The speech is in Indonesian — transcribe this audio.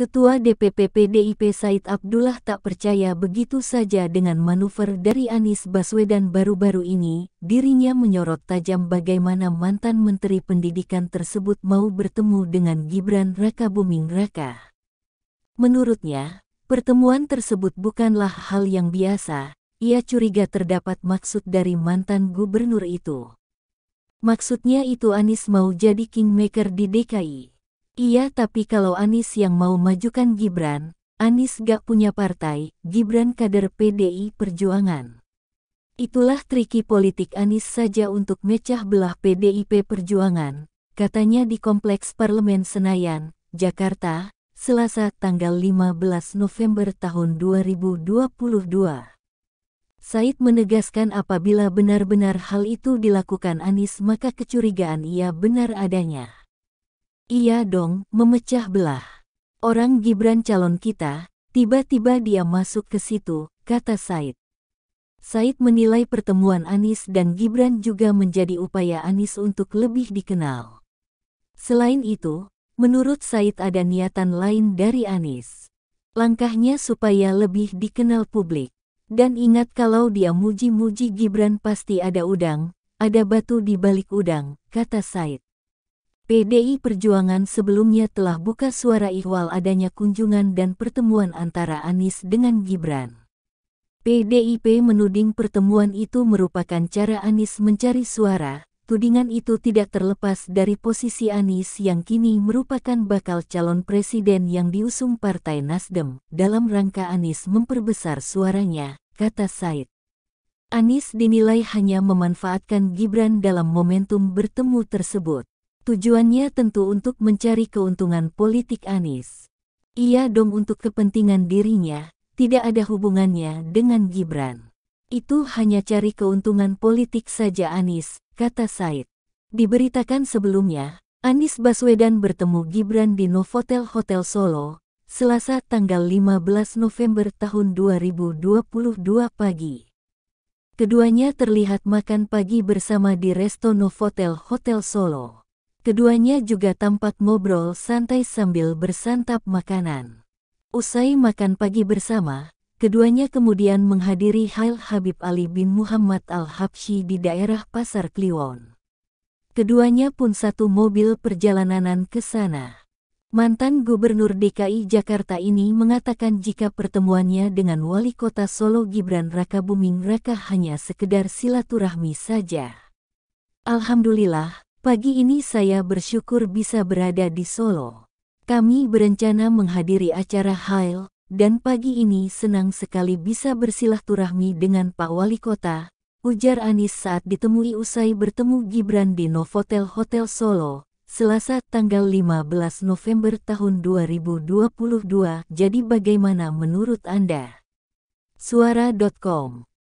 Ketua DPP PDIP Said Abdullah tak percaya begitu saja dengan manuver dari Anies Baswedan baru-baru ini. Dirinya menyorot tajam bagaimana mantan Menteri Pendidikan tersebut mau bertemu dengan Gibran Raka Buming Raka. Menurutnya, pertemuan tersebut bukanlah hal yang biasa. Ia curiga terdapat maksud dari mantan gubernur itu. Maksudnya itu Anies mau jadi kingmaker di DKI. Iya tapi kalau Anis yang mau majukan Gibran, Anis gak punya partai, Gibran kader PDI Perjuangan. Itulah triki politik Anis saja untuk mecah belah PDIP Perjuangan, katanya di Kompleks Parlemen Senayan, Jakarta, Selasa tanggal 15 November tahun 2022. Said menegaskan apabila benar-benar hal itu dilakukan Anis maka kecurigaan ia benar adanya. Iya dong, memecah belah. Orang Gibran calon kita, tiba-tiba dia masuk ke situ, kata Said. Said menilai pertemuan Anis dan Gibran juga menjadi upaya Anis untuk lebih dikenal. Selain itu, menurut Said ada niatan lain dari Anis. Langkahnya supaya lebih dikenal publik. Dan ingat kalau dia muji-muji Gibran pasti ada udang, ada batu di balik udang, kata Said. PDI Perjuangan sebelumnya telah buka suara ihwal adanya kunjungan dan pertemuan antara Anies dengan Gibran. PDIP menuding pertemuan itu merupakan cara Anies mencari suara, tudingan itu tidak terlepas dari posisi Anies yang kini merupakan bakal calon presiden yang diusung Partai Nasdem, dalam rangka Anies memperbesar suaranya, kata Said. Anies dinilai hanya memanfaatkan Gibran dalam momentum bertemu tersebut. Tujuannya tentu untuk mencari keuntungan politik Anies. Ia dong untuk kepentingan dirinya, tidak ada hubungannya dengan Gibran. Itu hanya cari keuntungan politik saja Anies, kata Said. Diberitakan sebelumnya, Anies Baswedan bertemu Gibran di Novotel Hotel Solo, Selasa tanggal 15 November tahun 2022 pagi. Keduanya terlihat makan pagi bersama di Resto Novotel Hotel Solo. Keduanya juga tampak ngobrol santai sambil bersantap makanan. Usai makan pagi bersama, keduanya kemudian menghadiri Hail Habib Ali bin Muhammad Al-Habshi di daerah Pasar Kliwon. Keduanya pun satu mobil perjalananan ke sana. Mantan Gubernur DKI Jakarta ini mengatakan jika pertemuannya dengan Wali Kota Solo Gibran Raka Buming Raka hanya sekedar silaturahmi saja. Alhamdulillah, Pagi ini saya bersyukur bisa berada di Solo. Kami berencana menghadiri acara Hail, dan pagi ini senang sekali bisa bersilaturahmi dengan Pak Wali Kota, ujar Anis saat ditemui usai bertemu Gibran di Novotel Hotel Solo, Selasa tanggal 15 November tahun 2022. Jadi bagaimana menurut Anda? Suara.com